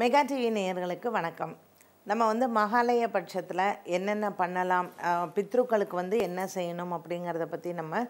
mega TV நேயர்களுக்கு வணக்கம் நம்ம வந்து மகாலய பட்சத்தில் என்னென்ன பண்ணலாம் பித்ருக்களுக்கு வந்து என்ன செய்யணும் அப்படிங்கிறத பற்றி நம்ம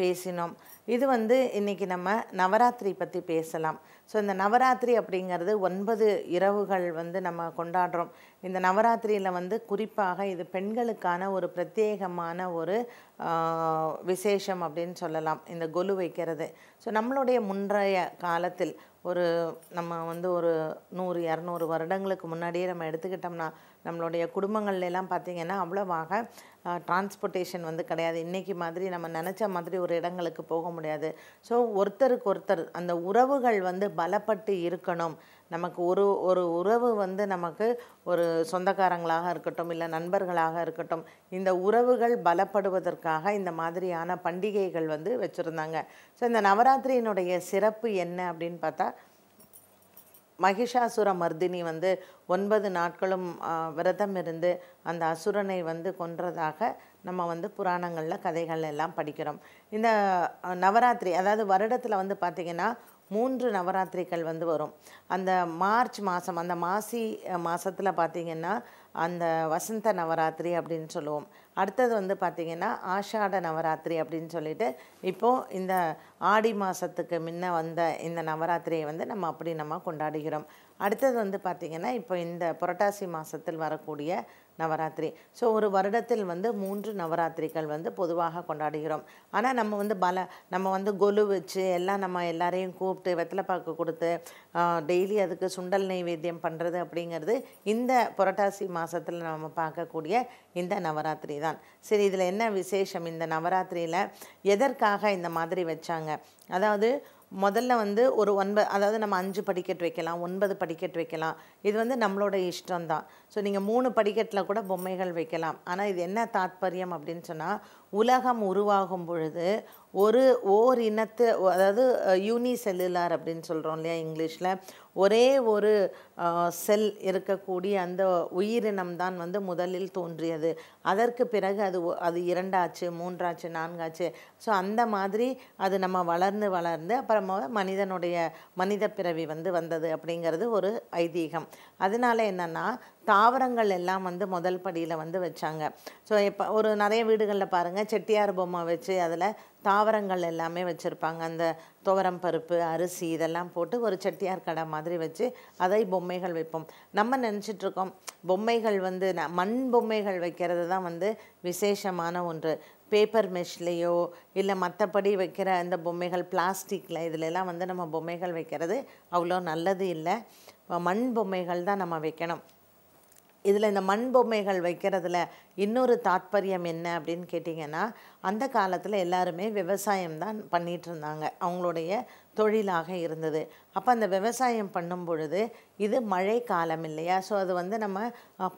பேசினோம் இது வந்து இன்றைக்கி நம்ம நவராத்திரி பற்றி பேசலாம் ஸோ இந்த நவராத்திரி அப்படிங்கிறது ஒன்பது இரவுகள் வந்து நம்ம கொண்டாடுறோம் இந்த நவராத்திரியில் வந்து குறிப்பாக இது பெண்களுக்கான ஒரு பிரத்யேகமான ஒரு விசேஷம் அப்படின்னு சொல்லலாம் இந்த கொலு வைக்கிறது ஸோ நம்மளுடைய முன்றைய காலத்தில் ஒரு நம்ம வந்து ஒரு நூறு இரநூறு வருடங்களுக்கு முன்னாடியே நம்ம எடுத்துக்கிட்டோம்னா நம்மளுடைய குடும்பங்கள்லாம் பார்த்திங்கன்னா அவ்வளோவாக டிரான்ஸ்போர்ட்டேஷன் வந்து கிடையாது இன்றைக்கி மாதிரி நம்ம நினச்ச மாதிரி ஒரு இடங்களுக்கு போக முடியாது ஸோ ஒருத்தருக்கு ஒருத்தர் அந்த உறவுகள் வந்து பலப்பட்டு இருக்கணும் நமக்கு ஒரு ஒரு உறவு வந்து நமக்கு ஒரு சொந்தக்காரங்களாக இருக்கட்டும் இல்லை நண்பர்களாக இருக்கட்டும் இந்த உறவுகள் பலப்படுவதற்காக இந்த மாதிரியான பண்டிகைகள் வந்து வச்சுருந்தாங்க ஸோ இந்த நவராத்திரியினுடைய சிறப்பு என்ன அப்படின்னு பார்த்தா மகிஷாசுர மர்தினி வந்து ஒன்பது நாட்களும் விரதம் இருந்து அந்த அசுரனை வந்து கொன்றதாக நம்ம வந்து புராணங்களில் கதைகள் எல்லாம் படிக்கிறோம் இந்த நவராத்திரி அதாவது வருடத்தில் வந்து பார்த்திங்கன்னா மூன்று நவராத்திரிகள் வந்து வரும் அந்த மார்ச் மாதம் அந்த மாசி மாதத்தில் பார்த்திங்கன்னா அந்த வசந்த நவராத்திரி அப்படின்னு சொல்லுவோம் அடுத்தது வந்து பார்த்திங்கன்னா ஆஷாட நவராத்திரி அப்படின்னு சொல்லிட்டு இப்போது இந்த ஆடி மாதத்துக்கு முன்ன வந்த இந்த நவராத்திரியை வந்து நம்ம அப்படி நம்ம கொண்டாடுகிறோம் அடுத்தது வந்து பார்த்திங்கன்னா இப்போ இந்த புரட்டாசி மாதத்தில் வரக்கூடிய நவராத்திரி ஸோ ஒரு வருடத்தில் வந்து மூன்று நவராத்திரிகள் வந்து பொதுவாக கொண்டாடுகிறோம் ஆனால் நம்ம வந்து பல நம்ம வந்து கொலு வச்சு எல்லாம் நம்ம எல்லாரையும் கூப்பிட்டு வெத்தலை பாக்கு கொடுத்து டெய்லி அதுக்கு சுண்டல் நைவேத்தியம் பண்ணுறது அப்படிங்கிறது இந்த புரட்டாசி மாதத்தில் நம்ம பார்க்கக்கூடிய இந்த நவராத்திரி தான் சரி இதில் என்ன விசேஷம் இந்த நவராத்திரியில் எதற்காக இந்த மாதிரி வச்சாங்க அதாவது முதல்ல வந்து ஒரு ஒன்பது அதாவது நம்ம அஞ்சு படிக்கட் வைக்கலாம் ஒன்பது படிக்கட் வைக்கலாம் இது வந்து நம்மளோட இஷ்டம்தான் ஸோ நீங்கள் மூணு படிக்கட்டில் கூட பொம்மைகள் வைக்கலாம் ஆனால் இது என்ன தாத்பரியம் அப்படின்னு சொன்னால் உலகம் உருவாகும் பொழுது ஒரு ஓர் இனத்து அதாவது யூனிசெல்லுலார் அப்படின்னு சொல்கிறோம் இல்லையா இங்கிலீஷில் ஒரே ஒரு செல் இருக்கக்கூடிய அந்த உயிரினம் தான் வந்து முதலில் தோன்றியது அதற்கு பிறகு அது அது இரண்டாச்சு மூன்றாச்சு நான்காச்சு ஸோ அந்த மாதிரி அது நம்ம வளர்ந்து வளர்ந்து அப்புறமா மனிதனுடைய மனித பிறவி வந்து வந்தது அப்படிங்கிறது ஒரு ஐதீகம் அதனால என்னென்னா தாவரங்கள் எல்லாம் வந்து முதல் படியில் வந்து வச்சாங்க ஸோ இப்போ ஒரு நிறைய வீடுகளில் பாருங்கள் செட்டியார் பொம்மை வச்சு அதில் தாவரங்கள் எல்லாமே வச்சுருப்பாங்க அந்த துவரம் பருப்பு அரிசி இதெல்லாம் போட்டு ஒரு செட்டியார் கடை மாதிரி வச்சு அதை பொம்மைகள் வைப்போம் நம்ம நினச்சிட்ருக்கோம் பொம்மைகள் வந்து ந மண் பொம்மைகள் வைக்கிறது தான் வந்து விசேஷமான ஒன்று பேப்பர் மெஷ்லேயோ இல்லை மற்றபடி வைக்கிற இந்த பொம்மைகள் பிளாஸ்டிக்கில் இதுலலாம் வந்து நம்ம பொம்மைகள் வைக்கிறது அவ்வளோ நல்லது இல்லை மண் பொம்மைகள் தான் நம்ம வைக்கணும் இதில் இந்த மண் பொம்மைகள் வைக்கிறதுல இன்னொரு தாற்பயம் என்ன அப்படின்னு கேட்டிங்கன்னா அந்த காலத்தில் எல்லாருமே விவசாயம் தான் பண்ணிகிட்டு இருந்தாங்க அவங்களுடைய தொழிலாக இருந்தது அப்போ அந்த விவசாயம் பண்ணும் பொழுது இது மழை காலம் இல்லையா ஸோ அது வந்து நம்ம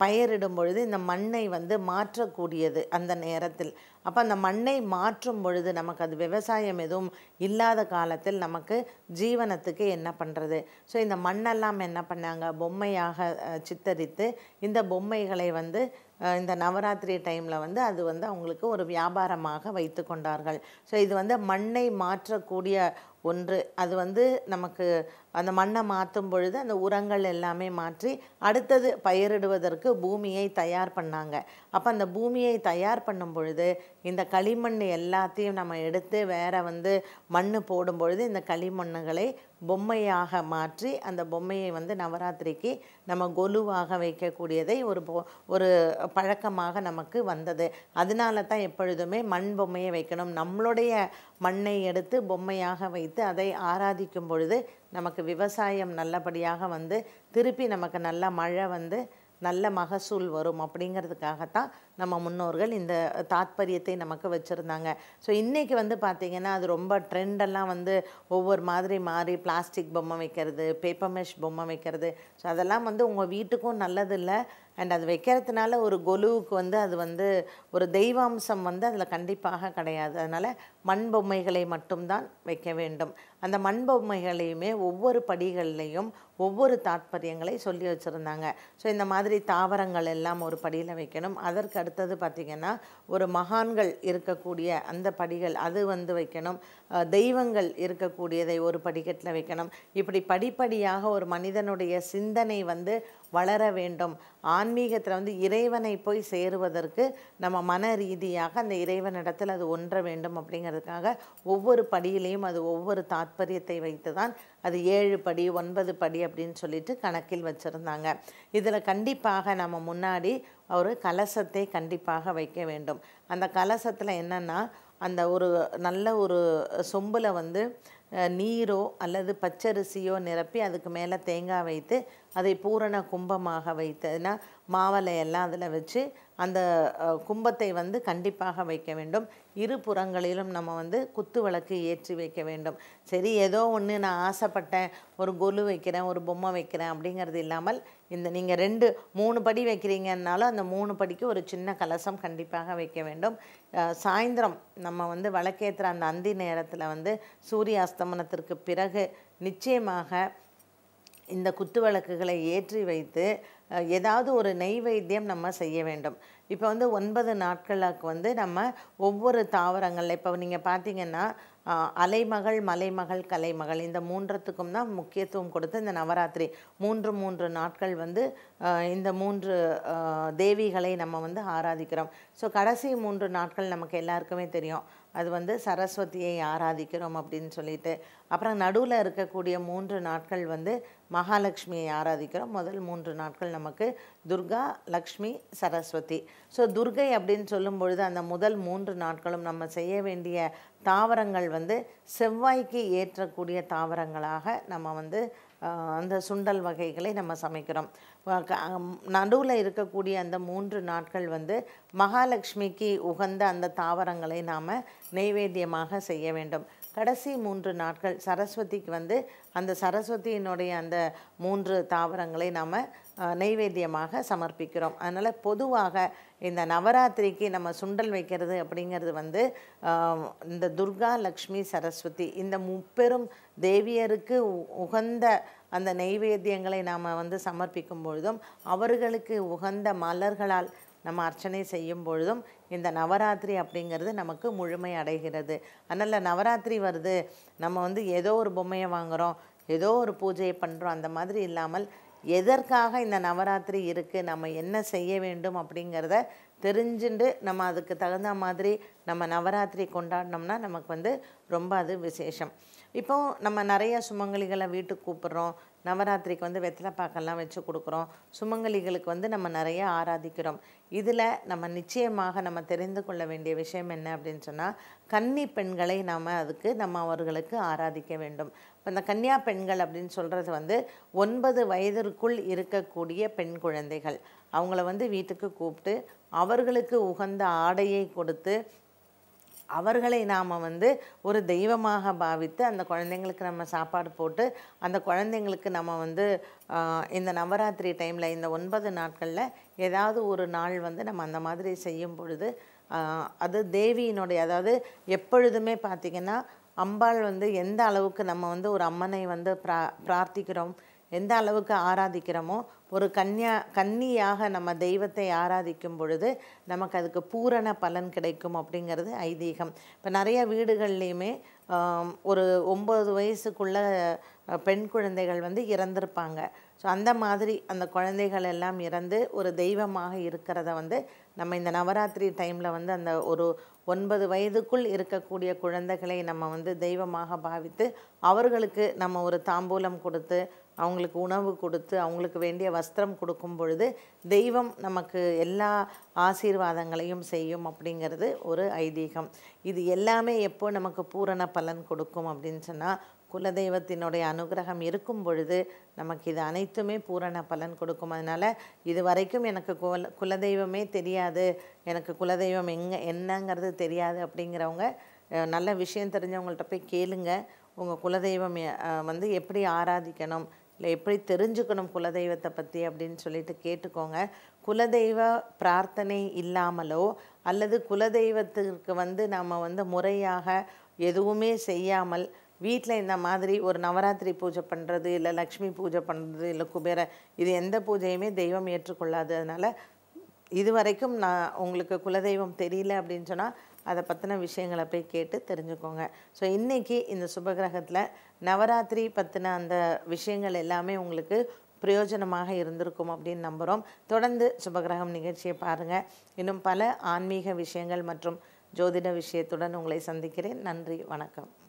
பயிரிடும் பொழுது இந்த மண்ணை வந்து மாற்றக்கூடியது அந்த நேரத்தில் அப்போ அந்த மண்ணை மாற்றும் பொழுது நமக்கு அது விவசாயம் எதுவும் இல்லாத காலத்தில் நமக்கு ஜீவனத்துக்கு என்ன பண்ணுறது ஸோ இந்த மண்ணெல்லாம் என்ன பண்ணாங்க பொம்மையாக சித்தரித்து இந்த பொம்மைகளை வந்து இந்த நவராத்திரி டைமில் வந்து அது வந்து அவங்களுக்கு ஒரு வியாபாரமாக வைத்து கொண்டார்கள் ஸோ இது வந்து மண்ணை மாற்றக்கூடிய ஒன்று அது வந்து நமக்கு அந்த மண்ணை மாற்றும் பொழுது அந்த உரங்கள் எல்லாமே மாற்றி அடுத்தது பயிரிடுவதற்கு பூமியை தயார் பண்ணாங்க அப்போ அந்த பூமியை தயார் பண்ணும் பொழுது இந்த களிமண் எல்லாத்தையும் நம்ம எடுத்து வேறு வந்து மண் போடும் பொழுது இந்த களிமண்ணுகளை பொம்மையாக மாற்றி அந்த பொம்மையை வந்து நவராத்திரிக்கு நம்ம கொலுவாக வைக்கக்கூடியதை ஒரு பொ ஒரு பழக்கமாக நமக்கு வந்தது அதனால தான் எப்பொழுதுமே மண் பொம்மையை வைக்கணும் நம்மளுடைய மண்ணை எடுத்து பொம்மையாக வைத்து அதை ஆராதிக்கும் பொழுது நமக்கு விவசாயம் நல்லபடியாக வந்து திருப்பி நமக்கு நல்ல மழை வந்து நல்ல மகசூல் வரும் அப்படிங்கிறதுக்காகத்தான் நம்ம முன்னோர்கள் இந்த தாத்பரியத்தை நமக்கு வச்சுருந்தாங்க ஸோ இன்றைக்கி வந்து பார்த்திங்கன்னா அது ரொம்ப ட்ரெண்டெல்லாம் வந்து ஒவ்வொரு மாதிரி மாறி பிளாஸ்டிக் பொம்மை வைக்கிறது பேப்பர் மெஷ் பொம்மை வைக்கிறது ஸோ அதெல்லாம் வந்து உங்கள் வீட்டுக்கும் நல்லதில்லை அண்ட் அது வைக்கிறதுனால ஒரு கொலுவுக்கு வந்து அது வந்து ஒரு தெய்வாம்சம் வந்து அதில் கண்டிப்பாக கிடையாது அதனால் மண் பொம்மைகளை மட்டும்தான் வைக்க வேண்டும் அந்த மண் பொம்மைகளையுமே ஒவ்வொரு படிகள்லையும் ஒவ்வொரு தாற்பயங்களை சொல்லி வச்சுருந்தாங்க ஸோ இந்த மாதிரி தாவரங்கள் எல்லாம் ஒரு படியில் வைக்கணும் அதற்கு அடுத்தது பார்த்திங்கன்னா ஒரு மகான்கள் இருக்கக்கூடிய அந்த படிகள் அது வந்து வைக்கணும் தெய்வங்கள் இருக்கக்கூடியதை ஒரு படிக்கட்டில் வைக்கணும் இப்படி படிப்படியாக ஒரு மனிதனுடைய சிந்தனை வந்து வளர வேண்டும் ஆன்மீகத்தில் வந்து இறைவனை போய் சேருவதற்கு நம்ம மன ரீதியாக அந்த இறைவனிடத்தில் அது ஒன்ற வேண்டும் அப்படிங்கிறதுக்காக ஒவ்வொரு படியிலையும் அது ஒவ்வொரு தாத்பரியத்தை வைத்து தான் அது ஏழு படி ஒன்பது படி அப்படின்னு சொல்லிட்டு கணக்கில் வச்சுருந்தாங்க இதில் கண்டிப்பாக நம்ம முன்னாடி ஒரு கலசத்தை கண்டிப்பாக வைக்க வேண்டும் அந்த கலசத்தில் என்னென்னா அந்த ஒரு நல்ல ஒரு சொம்பில் வந்து நீரோ அல்லது பச்சரிசியோ நிரப்பி அதுக்கு மேலே தேங்காய் வைத்து அதை பூரண கும்பமாக வைத்ததுனா எல்லாம் அதில் வச்சு அந்த கும்பத்தை வந்து கண்டிப்பாக வைக்க வேண்டும் இரு புறங்களிலும் நம்ம வந்து குத்து விளக்கு ஏற்றி வைக்க வேண்டும் சரி ஏதோ ஒன்று நான் ஆசைப்பட்டேன் ஒரு கொலு வைக்கிறேன் ஒரு பொம்மை வைக்கிறேன் அப்படிங்கிறது இல்லாமல் இந்த நீங்கள் ரெண்டு மூணு படி வைக்கிறீங்கன்னாலும் அந்த மூணு படிக்கு ஒரு சின்ன கலசம் கண்டிப்பாக வைக்க வேண்டும் சாயந்தரம் நம்ம வந்து விளக்கேற்றுற அந்த அந்தி நேரத்தில் வந்து சூரிய அஸ்தமனத்திற்கு பிறகு நிச்சயமாக இந்த குத்து விளக்குகளை ஏற்றி வைத்து ஏதாவது ஒரு வைத்தியம் நம்ம செய்ய வேண்டும் இப்போ வந்து ஒன்பது நாட்களுக்கு வந்து நம்ம ஒவ்வொரு தாவரங்களில் இப்போ நீங்கள் பார்த்தீங்கன்னா அலைமகள் மலைமகள் கலைமகள் இந்த மூன்றத்துக்கும் தான் முக்கியத்துவம் கொடுத்து இந்த நவராத்திரி மூன்று மூன்று நாட்கள் வந்து இந்த மூன்று தேவிகளை நம்ம வந்து ஆராதிக்கிறோம் ஸோ கடைசி மூன்று நாட்கள் நமக்கு எல்லாருக்குமே தெரியும் அது வந்து சரஸ்வதியை ஆராதிக்கிறோம் அப்படின்னு சொல்லிட்டு அப்புறம் நடுவில் இருக்கக்கூடிய மூன்று நாட்கள் வந்து மகாலட்சுமியை ஆராதிக்கிறோம் முதல் மூன்று நாட்கள் நமக்கு துர்கா லக்ஷ்மி சரஸ்வதி ஸோ துர்கை அப்படின்னு சொல்லும் பொழுது அந்த முதல் மூன்று நாட்களும் நம்ம செய்ய வேண்டிய தாவரங்கள் வந்து செவ்வாய்க்கு ஏற்றக்கூடிய தாவரங்களாக நம்ம வந்து அந்த சுண்டல் வகைகளை நம்ம சமைக்கிறோம் நடுவில் இருக்கக்கூடிய அந்த மூன்று நாட்கள் வந்து மகாலட்சுமிக்கு உகந்த அந்த தாவரங்களை நாம் நெய்வேத்தியமாக செய்ய வேண்டும் கடைசி மூன்று நாட்கள் சரஸ்வதிக்கு வந்து அந்த சரஸ்வதியினுடைய அந்த மூன்று தாவரங்களை நாம் நெய்வேத்தியமாக சமர்ப்பிக்கிறோம் அதனால் பொதுவாக இந்த நவராத்திரிக்கு நம்ம சுண்டல் வைக்கிறது அப்படிங்கிறது வந்து இந்த துர்கா லக்ஷ்மி சரஸ்வதி இந்த முப்பெரும் தேவியருக்கு உகந்த அந்த நெய்வேத்தியங்களை நாம் வந்து சமர்ப்பிக்கும் பொழுதும் அவர்களுக்கு உகந்த மலர்களால் நம்ம அர்ச்சனை செய்யும் பொழுதும் இந்த நவராத்திரி அப்படிங்கிறது நமக்கு முழுமை அடைகிறது அதனால் நவராத்திரி வருது நம்ம வந்து ஏதோ ஒரு பொம்மையை வாங்குகிறோம் ஏதோ ஒரு பூஜையை பண்ணுறோம் அந்த மாதிரி இல்லாமல் எதற்காக இந்த நவராத்திரி இருக்குது நம்ம என்ன செய்ய வேண்டும் அப்படிங்கிறத தெரிஞ்சுண்டு நம்ம அதுக்கு தகுந்த மாதிரி நம்ம நவராத்திரி கொண்டாடினோம்னா நமக்கு வந்து ரொம்ப அது விசேஷம் இப்போது நம்ம நிறைய சுமங்கலிகளை வீட்டுக்கு கூப்பிட்றோம் நவராத்திரிக்கு வந்து வெத்தலை பாக்கெல்லாம் வச்சு கொடுக்குறோம் சுமங்கலிகளுக்கு வந்து நம்ம நிறைய ஆராதிக்கிறோம் இதில் நம்ம நிச்சயமாக நம்ம தெரிந்து கொள்ள வேண்டிய விஷயம் என்ன அப்படின்னு சொன்னால் கன்னி பெண்களை நாம் அதுக்கு நம்ம அவர்களுக்கு ஆராதிக்க வேண்டும் இப்போ இந்த கன்னியா பெண்கள் அப்படின்னு சொல்கிறது வந்து ஒன்பது வயதிற்குள் இருக்கக்கூடிய பெண் குழந்தைகள் அவங்கள வந்து வீட்டுக்கு கூப்பிட்டு அவர்களுக்கு உகந்த ஆடையை கொடுத்து அவர்களை நாம் வந்து ஒரு தெய்வமாக பாவித்து அந்த குழந்தைங்களுக்கு நம்ம சாப்பாடு போட்டு அந்த குழந்தைங்களுக்கு நம்ம வந்து இந்த நவராத்திரி டைமில் இந்த ஒன்பது நாட்களில் ஏதாவது ஒரு நாள் வந்து நம்ம அந்த மாதிரி செய்யும் பொழுது அது தேவியினுடைய அதாவது எப்பொழுதுமே பார்த்திங்கன்னா அம்பாள் வந்து எந்த அளவுக்கு நம்ம வந்து ஒரு அம்மனை வந்து பிரா பிரார்த்திக்கிறோம் எந்த அளவுக்கு ஆராதிக்கிறோமோ ஒரு கன்யா கன்னியாக நம்ம தெய்வத்தை ஆராதிக்கும் பொழுது நமக்கு அதுக்கு பூரண பலன் கிடைக்கும் அப்படிங்கிறது ஐதீகம் இப்போ நிறைய வீடுகள்லேயுமே ஒரு ஒம்பது வயசுக்குள்ள பெண் குழந்தைகள் வந்து இறந்திருப்பாங்க ஸோ அந்த மாதிரி அந்த குழந்தைகள் எல்லாம் இறந்து ஒரு தெய்வமாக இருக்கிறத வந்து நம்ம இந்த நவராத்திரி டைமில் வந்து அந்த ஒரு ஒன்பது வயதுக்குள் இருக்கக்கூடிய குழந்தைகளை நம்ம வந்து தெய்வமாக பாவித்து அவர்களுக்கு நம்ம ஒரு தாம்பூலம் கொடுத்து அவங்களுக்கு உணவு கொடுத்து அவங்களுக்கு வேண்டிய வஸ்திரம் கொடுக்கும் பொழுது தெய்வம் நமக்கு எல்லா ஆசீர்வாதங்களையும் செய்யும் அப்படிங்கிறது ஒரு ஐதீகம் இது எல்லாமே எப்போ நமக்கு பூரண பலன் கொடுக்கும் அப்படின்னு சொன்னால் குலதெய்வத்தினுடைய அனுகிரகம் இருக்கும் பொழுது நமக்கு இது அனைத்துமே பூரண பலன் கொடுக்கும் அதனால் இது வரைக்கும் எனக்கு குல குலதெய்வமே தெரியாது எனக்கு குலதெய்வம் எங்கே என்னங்கிறது தெரியாது அப்படிங்கிறவங்க நல்ல விஷயம் தெரிஞ்சவங்கள்ட்ட போய் கேளுங்க உங்கள் குலதெய்வம் வந்து எப்படி ஆராதிக்கணும் இல்லை எப்படி தெரிஞ்சுக்கணும் குலதெய்வத்தை பற்றி அப்படின்னு சொல்லிட்டு கேட்டுக்கோங்க குலதெய்வ பிரார்த்தனை இல்லாமலோ அல்லது குலதெய்வத்திற்கு வந்து நம்ம வந்து முறையாக எதுவுமே செய்யாமல் வீட்டில் இந்த மாதிரி ஒரு நவராத்திரி பூஜை பண்ணுறது இல்லை லக்ஷ்மி பூஜை பண்ணுறது இல்லை குபேர இது எந்த பூஜையுமே தெய்வம் ஏற்றுக்கொள்ளாததுனால இது வரைக்கும் நான் உங்களுக்கு குலதெய்வம் தெரியல அப்படின்னு சொன்னால் அதை பற்றின விஷயங்களை போய் கேட்டு தெரிஞ்சுக்கோங்க ஸோ இன்றைக்கி இந்த சுபகிரகத்தில் நவராத்திரி பற்றின அந்த விஷயங்கள் எல்லாமே உங்களுக்கு பிரயோஜனமாக இருந்திருக்கும் அப்படின்னு நம்புகிறோம் தொடர்ந்து சுபகிரகம் நிகழ்ச்சியை பாருங்கள் இன்னும் பல ஆன்மீக விஷயங்கள் மற்றும் ஜோதிட விஷயத்துடன் உங்களை சந்திக்கிறேன் நன்றி வணக்கம்